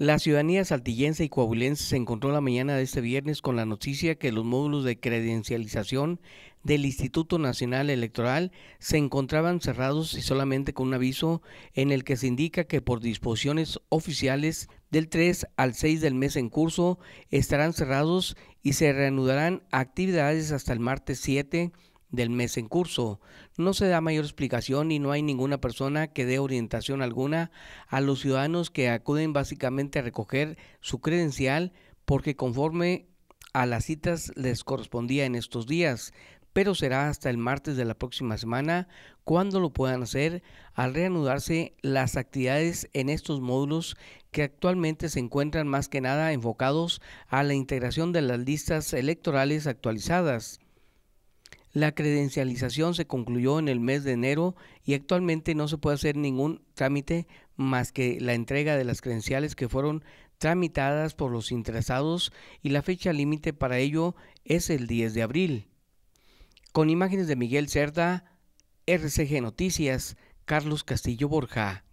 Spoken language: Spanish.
La ciudadanía saltillense y coahuilense se encontró la mañana de este viernes con la noticia que los módulos de credencialización del Instituto Nacional Electoral se encontraban cerrados y solamente con un aviso en el que se indica que por disposiciones oficiales del 3 al 6 del mes en curso estarán cerrados y se reanudarán actividades hasta el martes 7 del mes en curso. No se da mayor explicación y no hay ninguna persona que dé orientación alguna a los ciudadanos que acuden básicamente a recoger su credencial porque conforme a las citas les correspondía en estos días, pero será hasta el martes de la próxima semana cuando lo puedan hacer al reanudarse las actividades en estos módulos que actualmente se encuentran más que nada enfocados a la integración de las listas electorales actualizadas. La credencialización se concluyó en el mes de enero y actualmente no se puede hacer ningún trámite más que la entrega de las credenciales que fueron tramitadas por los interesados y la fecha límite para ello es el 10 de abril. Con imágenes de Miguel Cerda, RCG Noticias, Carlos Castillo Borja.